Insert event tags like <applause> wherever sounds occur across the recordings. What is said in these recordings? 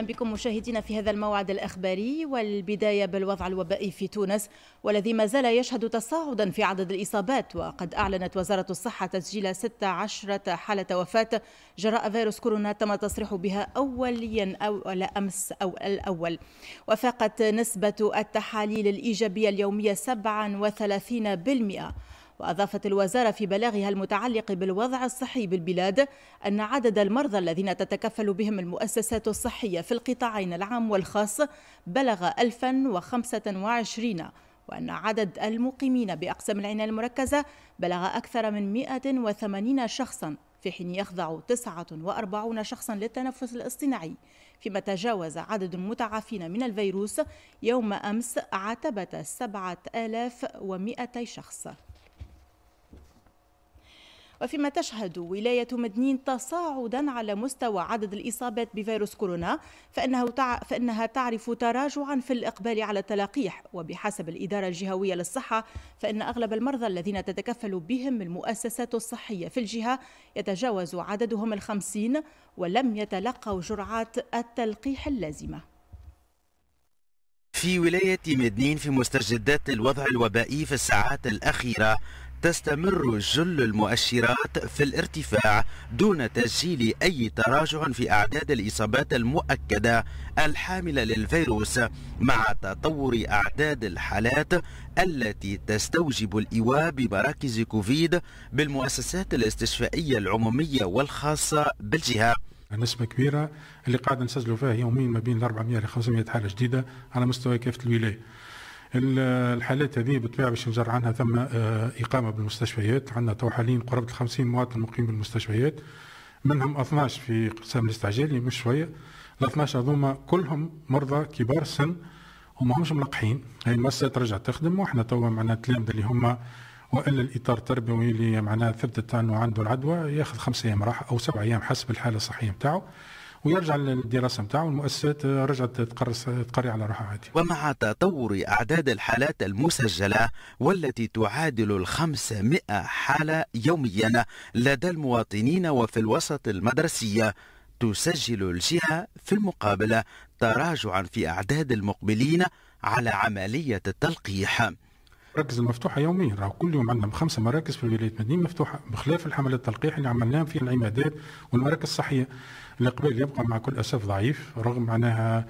اهلا بكم مشاهدينا في هذا الموعد الاخباري والبدايه بالوضع الوبائي في تونس والذي ما زال يشهد تصاعدا في عدد الاصابات وقد اعلنت وزاره الصحه تسجيل 16 حاله وفاه جراء فيروس كورونا تم التصريح بها اوليا اول امس او الاول وفاقت نسبه التحاليل الايجابيه اليوميه 37% وأضافت الوزارة في بلاغها المتعلق بالوضع الصحي بالبلاد أن عدد المرضى الذين تتكفل بهم المؤسسات الصحية في القطاعين العام والخاص بلغ 1025 وأن عدد المقيمين بأقسام العناية المركزة بلغ أكثر من 180 شخصاً في حين يخضع 49 شخصا للتنفس الاصطناعي فيما تجاوز عدد المتعافين من الفيروس يوم أمس عتبة 7200 شخص وفيما تشهد ولاية مدنين تصاعدا على مستوى عدد الإصابات بفيروس كورونا فإنه تع... فإنها تعرف تراجعا في الإقبال على التلقيح وبحسب الإدارة الجهوية للصحة فإن أغلب المرضى الذين تتكفل بهم المؤسسات الصحية في الجهة يتجاوز عددهم الخمسين ولم يتلقوا جرعات التلقيح اللازمه في ولاية مدنين في مستجدات الوضع الوبائي في الساعات الأخيرة تستمر جل المؤشرات في الارتفاع دون تسجيل أي تراجع في أعداد الإصابات المؤكدة الحاملة للفيروس مع تطور أعداد الحالات التي تستوجب الإيواء بمراكز كوفيد بالمؤسسات الاستشفائية العمومية والخاصة بالجهة نسبة كبيرة اللي قاعدة نسجلوا فيها يوميا ما بين 400 ل 500 حالة جديدة على مستوى كافة الولاية الحالات هذه بالطبيعه باش نجر عنها ثم آه، اقامه بالمستشفيات عندنا تو حاليا قرابه 50 مواطن مقيم بالمستشفيات منهم 12 في قسم الاستعجالي مش شويه ال 12 هذوما كلهم مرضى كبار السن وما همش ملقحين هاي المؤسسه ترجع تخدم واحنا توا معناها تلامذه اللي هما والا الاطار التربوي اللي معناها ثبتت انه عنده العدوى ياخذ خمسة ايام راحه او سبعة ايام حسب الحاله الصحيه نتاعو ويرجع للدراسه نتاعو المؤسسات رجعت تقرص تقري على روحها عادي ومع تطور اعداد الحالات المسجله والتي تعادل ال 500 حاله يوميا لدى المواطنين وفي الوسط المدرسي تسجل الجهه في المقابل تراجعا في اعداد المقبلين على عمليه التلقيح المراكز المفتوحه يوميا راه كل يوم عندنا خمسه مراكز في ولايه مدني مفتوحه بخلاف الحملات التلقيح اللي عملناها في العمادات والمراكز الصحيه الاقبال يبقى مع كل اسف ضعيف رغم معناها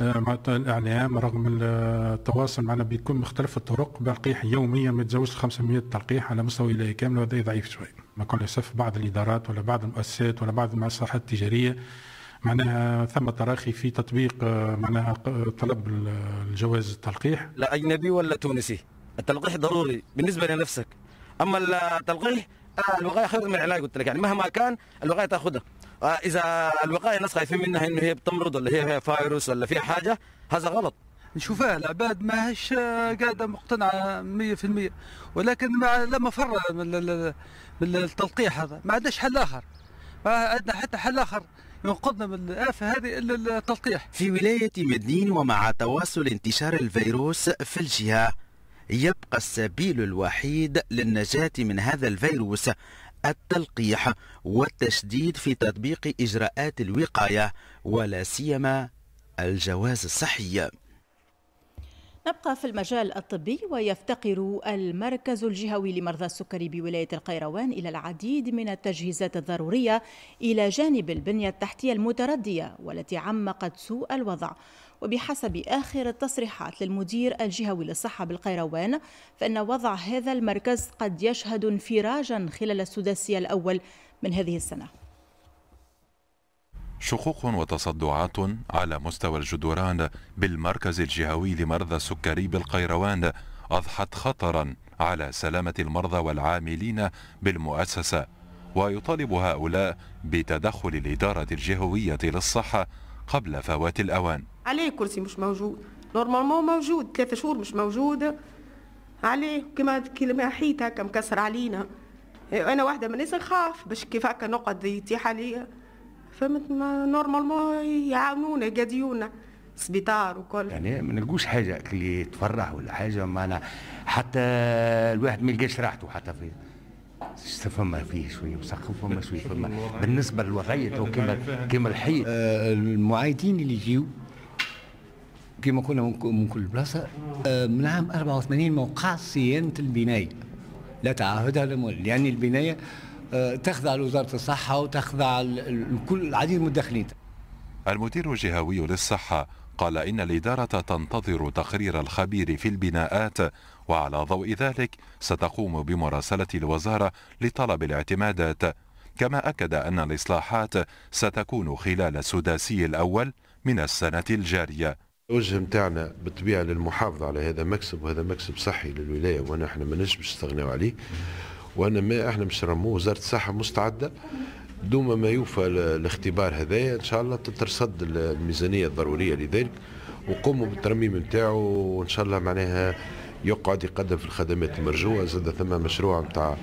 آه، مع الاعلام رغم التواصل معنا بيكون مختلف الطرق بلقيح يوميا ما يتجاوزش 500 تلقيح على مستوى ولايه كامله وهذا ضعيف شوي مع كل اسف بعض الادارات ولا بعض المؤسسات ولا بعض المصلحات التجاريه معناها ثم تراخي في تطبيق آه، معناها آه، طلب الجواز التلقيح لا اجنبي ولا تونسي التلقيح ضروري بالنسبه لنفسك اما التلقيح الوقايه خير من العلاج قلت لك يعني مهما كان الوقايه تاخذها اذا الوقايه الناس خايفين منها انه هي بتمرض ولا هي فيها ولا فيها حاجه هذا غلط نشوفها العباد ماهيش آه، قاعده مقتنعه 100% ولكن مع لا مفر من التلقيح هذا ما عندناش حل اخر ما عندنا حتى حل اخر ينقذنا من الآفة هذه إلا التلقيح في ولاية مدين ومع تواصل انتشار الفيروس في الجهة يبقى السبيل الوحيد للنجاة من هذا الفيروس التلقيح والتشديد في تطبيق إجراءات الوقاية ولا سيما الجواز الصحي نبقى في المجال الطبي ويفتقر المركز الجهوي لمرضى السكري بولاية القيروان إلى العديد من التجهيزات الضرورية إلى جانب البنية التحتية المتردية والتي عمقت سوء الوضع وبحسب آخر التصريحات للمدير الجهوي للصحة بالقيروان فإن وضع هذا المركز قد يشهد انفراجا خلال السداسية الأول من هذه السنة شقوق وتصدعات على مستوى الجدران بالمركز الجهوي لمرضى السكري بالقيروان أضحت خطرا على سلامة المرضى والعاملين بالمؤسسة ويطالب هؤلاء بتدخل الإدارة الجهوية للصحة قبل فوات الأوان عليه كرسي مش موجود نورمالمون موجود ثلاثة شهور مش موجود عليه كما كلمة حيط هكا مكسر علينا انا واحدة من الناس نخاف باش كيف هكا نقعد يتيح عليا فهمت نورمالمون يعاونونا يقاديونا سبيطار وكل يعني ما نلقوش حاجه اللي تفرح ولا حاجه معنا حتى الواحد ما يلقاش راحته حتى في فما فيه شويه مسخف فما شويه فما بالنسبه للوضعيه كما كما الحي آه، المعايدين اللي يجيو كما كنا من كل بلاصه آه، من عام 84 موقع صيانه البنايه لا تعهدها لان يعني البنايه آه، تخضع لوزاره الصحه وتخضع لكل العديد من الداخلين المدير الجهوي للصحه قال ان الاداره تنتظر تقرير الخبير في البناءات وعلى ضوء ذلك ستقوم بمراسله الوزاره لطلب الاعتمادات كما اكد ان الاصلاحات ستكون خلال السداسي الاول من السنه الجاريه الوجه نتاعنا بالطبيعه للمحافظه على هذا مكسب وهذا مكسب صحي للولايه وانا احنا ما نجمش نستغناو عليه وانا ما احنا مش نرموه وزاره الصحه مستعده دوما ما يوفى الاختبار هذايا ان شاء الله تترصد الميزانيه الضروريه لذلك وقوموا بالترميم نتاعو وان شاء الله معناها يقعد يقدم في الخدمات المرجوه زاد ثم مشروع نتاع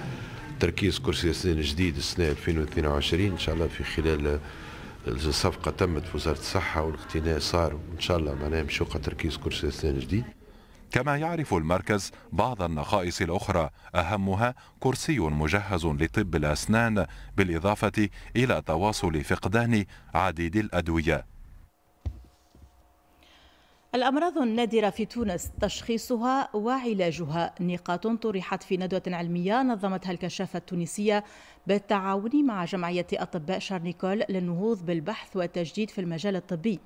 تركيز كرسي السنين الجديد السنه 2022 ان شاء الله في خلال الصفقه تمت في وزاره الصحه والاقتناء صار وان شاء الله معناها مشوقة تركيز كرسي الثاني جديد كما يعرف المركز بعض النقائص الأخرى أهمها كرسي مجهز لطب الأسنان بالإضافة إلى تواصل فقدان عديد الأدوية الأمراض النادرة في تونس تشخيصها وعلاجها نقاط طرحت في ندوة علمية نظمتها الكشافة التونسية بالتعاون مع جمعية أطباء شارنيكول للنهوض بالبحث والتجديد في المجال الطبي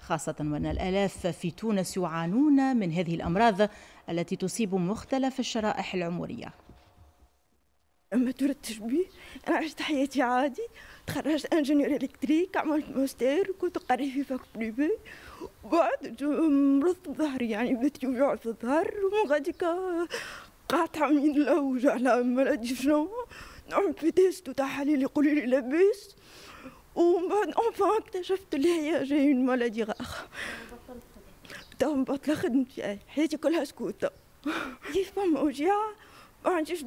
خاصة وأن الآلاف في تونس يعانون من هذه الأمراض التي تصيب مختلف الشرائح العمرية ما تردتش بيه انا عشت حياتي عادي تخرجت انجنيور الكتريك عملت ماستر كنت قاري في فاك بريفي بعد مرضت بظهري يعني بديت يوجع في الظهر ومن غاديك قاطعة من الأوجع لا ما أدري شنو نعمل في تيست تاع حليل يقول لي لاباس ومن بعد أنفان اكتشفت اللي هي جاي من مالادي غاخ تو مبطلة خدمتي حياتي كلها سكوتة <laughs> كيف فما وجيعة عنديش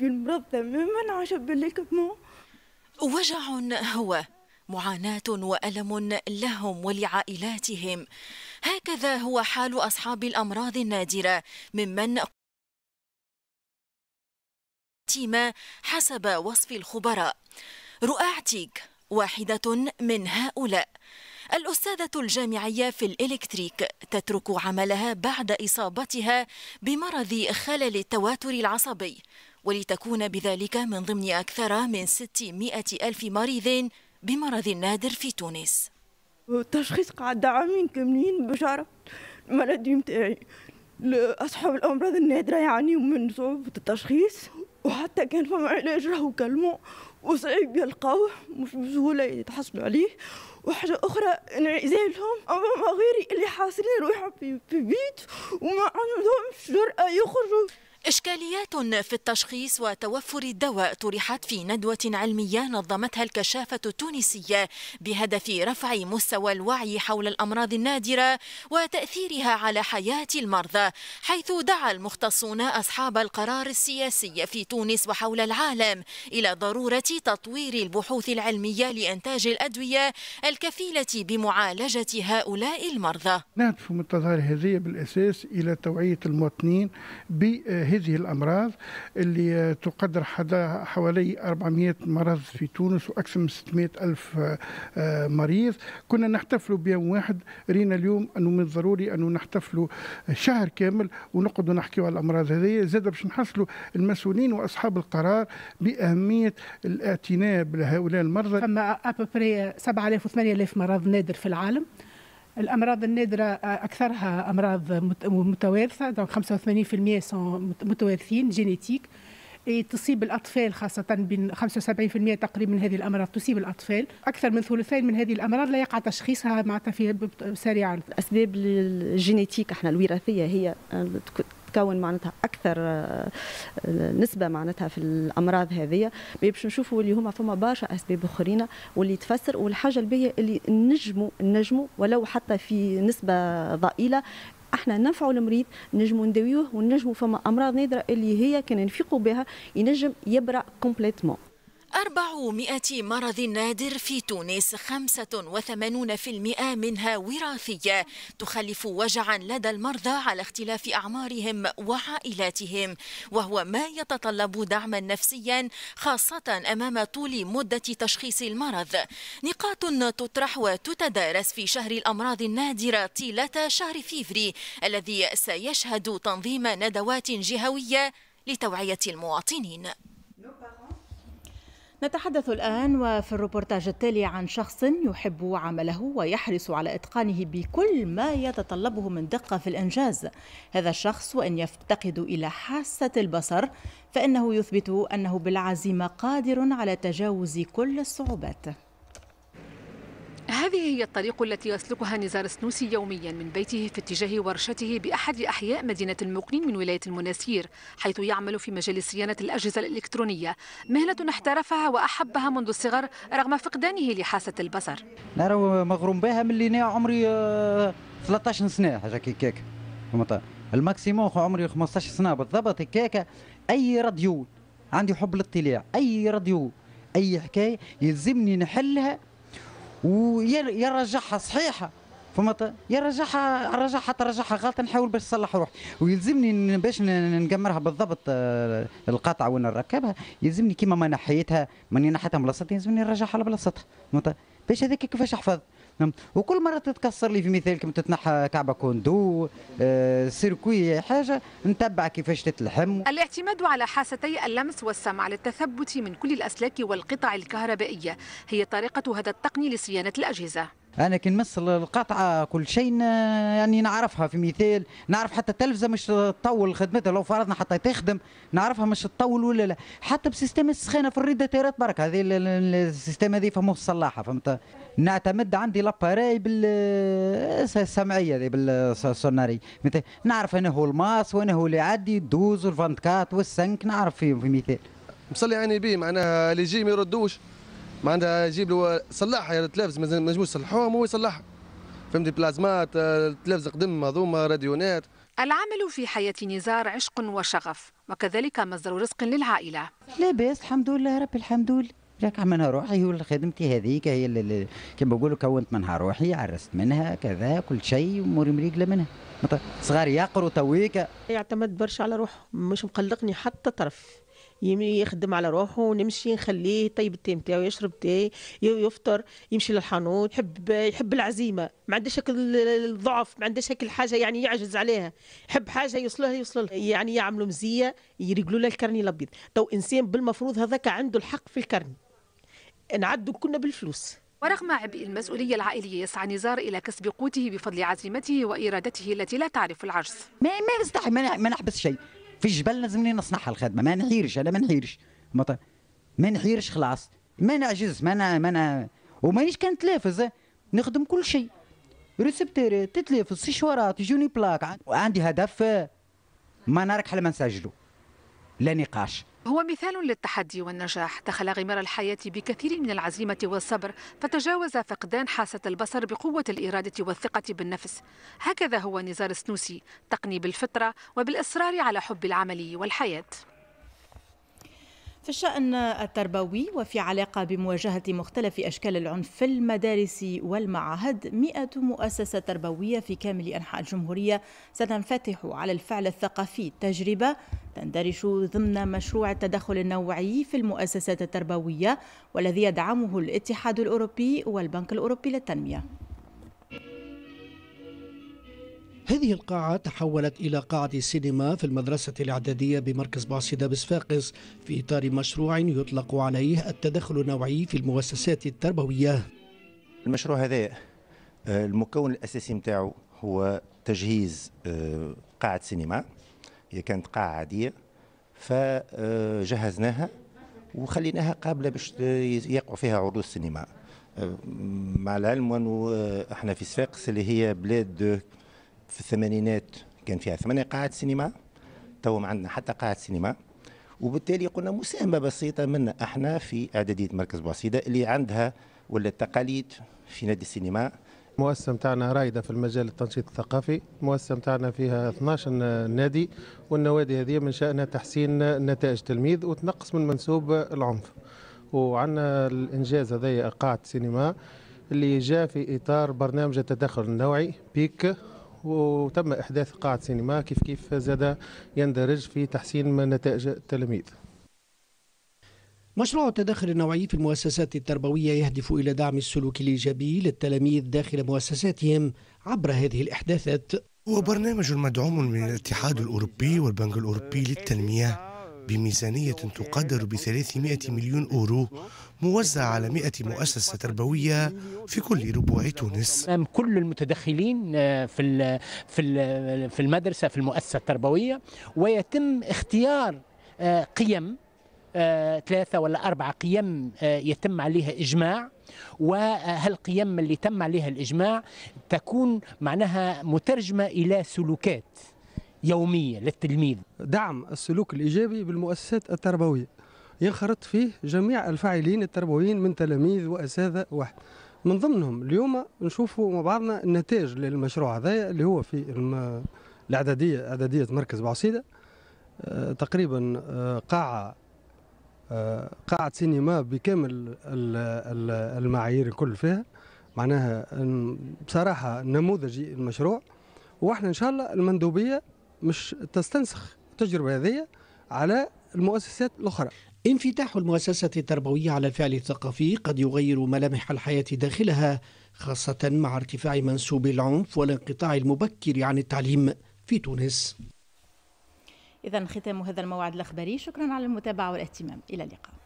المرض تماما عشان بالك وجع هو معاناة وألم لهم ولعائلاتهم هكذا هو حال أصحاب الأمراض النادرة ممن تيما حسب وصف الخبراء رؤى تيك واحدة من هؤلاء الأستاذة الجامعية في الإلكتريك تترك عملها بعد إصابتها بمرض خلل التواتر العصبي ولتكون بذلك من ضمن أكثر من 600 ألف مريض بمرض نادر في تونس التشخيص قعد عامين كاملين باش عرفت المرض متاعي أصحاب الأمراض النادرة يعني من صعوبة التشخيص وحتى كان فما علاج راهو كلمه وصعيب يلقاوه مش بسهولة يتحصلوا عليه وحاجة أخرى أنا زعلهم أمام غيري اللي حاصرين روحهم في بيت وما عندهمش جرأة يخرجوا إشكاليات في التشخيص وتوفر الدواء طرحت في ندوة علمية نظمتها الكشافة التونسية بهدف رفع مستوى الوعي حول الأمراض النادرة وتأثيرها على حياة المرضى حيث دعا المختصون أصحاب القرار السياسي في تونس وحول العالم إلى ضرورة تطوير البحوث العلمية لإنتاج الأدوية الكفيلة بمعالجة هؤلاء المرضى نهدف من التظاهر هذه بالأساس إلى توعية المواطنين بهذه هذه الأمراض اللي تقدر حوالي 400 مرض في تونس وأكثر من 600 ألف آه، مريض كنا نحتفلوا بيوم واحد رينا اليوم أنه من الضروري أنه نحتفلوا شهر كامل ونقعدوا نحكيوا على الأمراض هذه زاد باش نحصلوا المسؤولين وأصحاب القرار بأهمية الاعتناء بهؤلاء المرضى فما أبوبري 7000 و 8000 مرض نادر في العالم الامراض النادره آه، اكثرها امراض متوارثه دونك 85% سون متوارثين جينيتيك تصيب الاطفال خاصه بين 75% تقريبا من هذه الامراض تصيب الاطفال اكثر من ثلثين من هذه الامراض لا يقع تشخيصها معناتها في سريعا الاسباب الجينيتيك احنا الوراثيه هي آه، تكون معناتها اكثر آه، آه، نسبه معناتها في الامراض هذه باش نشوفوا اللي هما فما برشا اسباب اخرين واللي تفسر والحاجه الباهيه اللي نجموا نجموا ولو حتى في نسبه ضئيله احنا نفعوا المريض نجموا نداويوه ونجموا فما امراض نادره اللي هي كان نفيقوا بها ينجم يبرا كومبليتمون 400 مرض نادر في تونس 85% منها وراثية تخلف وجعا لدى المرضى على اختلاف أعمارهم وعائلاتهم وهو ما يتطلب دعما نفسيا خاصة أمام طول مدة تشخيص المرض نقاط تطرح وتتدارس في شهر الأمراض النادرة طيلة شهر فيفري الذي سيشهد تنظيم ندوات جهوية لتوعية المواطنين نتحدث الآن وفي الروبورتاج التالي عن شخص يحب عمله ويحرص على إتقانه بكل ما يتطلبه من دقة في الإنجاز هذا الشخص وإن يفتقد إلى حاسة البصر فإنه يثبت أنه بالعزيمة قادر على تجاوز كل الصعوبات هذه هي الطريق التي يسلكها نزار السنوسي يوميا من بيته في اتجاه ورشته بأحد أحياء مدينة المقنين من ولاية المناسير حيث يعمل في مجال صيانة الأجهزة الإلكترونية مهنة احترفها وأحبها منذ الصغر رغم فقدانه لحاسة البصر نرى مغروم بها من اللي عمري 13 آه، سنة حاجة كيكاك الماكسيموم عمري 15 سنة بالضبط هكاك أي راديو عندي حب الاطلاع أي راديو أي حكاية يلزمني نحلها ويا نرجعها صحيحه فهمت يا نرجعها رجعها ترجعها غلط نحاول باش نصلح روحي ويلزمني باش نقمرها بالضبط آه، القطعه وين نركبها يلزمني كيما ما نحيتها ماني نحيتها بلاصتها يلزمني نرجعها لبلاصتها فهمت باش هذاك كيفاش احفظ فهمت نعم. وكل مره تتكسر لي في مثال كما تتنحى كعبه كوندو آه سيركوي حاجه نتبع كيفاش تتلحم الاعتماد على حاستي اللمس والسمع للتثبت من كل الاسلاك والقطع الكهربائيه هي طريقه هذا التقني لصيانه الاجهزه انا كي نمس القطعه كل شيء يعني نعرفها في مثال نعرف حتى التلفزه مش تطول خدمتها لو فرضنا حتى تخدم نعرفها مش تطول ولا لا حتى بسيستم السخانه في الريدة تيرات برك هذه السيستم هذه فمو الصلاحه فهمت نعتمد عندي لاباري بالسمعيه دي بالسوناري نعرف انا هو الماس وانا هو اللي يعدي الدوز والفانتكات والسنك نعرف فيهم في مثال مصلي عيني بيه معناها اللي يجي ما يردوش معناتها يجيب له صلحها التلفز ما نجموش يصلحوهم هو يصلحها فهمتي بلازمات التلفز آه، قدم هذوما راديونات العمل في حياة نزار عشق وشغف وكذلك مصدر رزق للعائلة لا بس الحمد لله رب الحمد لله ركع منها روحي خدمتي هذيك هي اللي كما بقولوا كونت منها روحي عرست منها كذا كل شيء اموري مريقله منها صغار يقروا تويك يعتمد برشا على روحه مش مقلقني حتى طرف يخدم على روحه ونمشي نخليه يطيب التي نتاعو يشرب تي يفطر يمشي للحانوت يحب يحب العزيمه ما عندهاش هكا الضعف ما عندهاش هكا الحاجه يعني يعجز عليها يحب حاجه يوصلها يوصل يعني يعملوا مزيه يرجلوا له الكرني الابيض تو انسان بالمفروض هذاك عنده الحق في الكرني نعدوا كنا بالفلوس ورغم عبء المسؤولية العائلية يسعى نزار إلى كسب قوته بفضل عزيمته وإرادته التي لا تعرف العجز ما ما نستحي ما نحبس شيء في الجبل لازمني نصنعها الخدمة ما نحيرش أنا ما نحيرش ما نحيرش خلاص ما نعجز ما أنا ما أنا ومانيش كان تلافز نخدم كل شيء ريسبتيرات تتلافز سيشوارات يجوني بلاك عندي هدف ما نارك حل ما نسجله لا نقاش هو مثال للتحدي والنجاح دخل غمار الحياة بكثير من العزيمة والصبر فتجاوز فقدان حاسة البصر بقوة الإرادة والثقة بالنفس هكذا هو نزار السنوسي تقني بالفطرة وبالإصرار على حب العمل والحياة في الشأن التربوي وفي علاقة بمواجهة مختلف أشكال العنف في المدارس والمعاهد مئة مؤسسة تربوية في كامل أنحاء الجمهورية ستنفتح على الفعل الثقافي تجربة تندرج ضمن مشروع التدخل النوعي في المؤسسات التربوية والذي يدعمه الاتحاد الأوروبي والبنك الأوروبي للتنمية هذه القاعة تحولت إلى قاعة سينما في المدرسة الإعدادية بمركز بعصيدة بصفاقس في إطار مشروع يطلق عليه التدخل النوعي في المؤسسات التربوية المشروع هذا آه، المكون الأساسي متاعه هو تجهيز آه، قاعة سينما هي كانت قاعة عادية فجهزناها وخليناها قابلة باش يقعوا فيها عروض سينما آه، مع العلم وانه احنا في صفاقس اللي هي بلاد في الثمانينات كان فيها ثمانية قاعات سينما تو ما عندنا حتى قاعة سينما وبالتالي قلنا مساهمة بسيطة منا احنا في إعدادية مركز بوعصيدة اللي عندها ولا التقاليد في نادي السينما المؤسسة تاعنا رايدة في المجال التنشيط الثقافي المؤسسة تاعنا فيها 12 نادي والنوادي هذه من شأنها تحسين نتائج تلميذ وتنقص من منسوب العنف وعندنا الإنجاز هذا قاعة سينما اللي جاء في إطار برنامج التدخل النوعي بيك وتم إحداث قاعة سينما كيف كيف زاد يندرج في تحسين نتائج التلاميذ مشروع التدخل النوعي في المؤسسات التربوية يهدف إلى دعم السلوك الإيجابي للتلاميذ داخل مؤسساتهم عبر هذه الإحداثات هو برنامج مدعوم من الاتحاد الأوروبي والبنك الأوروبي للتنمية بميزانية تقدر ب 300 مليون أورو موزعة على 100 مؤسسة تربوية في كل ربوع تونس كل المتدخلين آه، في في المدرسة في المؤسسة التربوية ويتم اختيار آه، قيم آه، ثلاثة ولا أربعة قيم يتم عليها إجماع وهالقيم اللي تم عليها الإجماع تكون معناها مترجمة إلى سلوكات يومية للتلميذ دعم السلوك الإيجابي بالمؤسسات التربوية ينخرط فيه جميع الفاعلين التربويين من تلاميذ وأساتذة واحد من ضمنهم اليوم نشوفوا مع بعضنا النتائج للمشروع هذايا اللي هو في الم... الإعدادية إعدادية مركز بعصيدة أه تقريبا آه، قاعة أه قاعة سينما بكامل المعايير الكل فيها معناها بصراحة نموذجي المشروع واحنا إن شاء الله المندوبية مش تستنسخ التجربه هذه على المؤسسات الاخرى انفتاح المؤسسة التربوية على الفعل الثقافي قد يغير ملامح الحياة داخلها خاصة مع ارتفاع منسوب العنف والانقطاع المبكر عن التعليم في تونس إذا ختام هذا الموعد الأخباري شكرا على المتابعة والاهتمام إلى اللقاء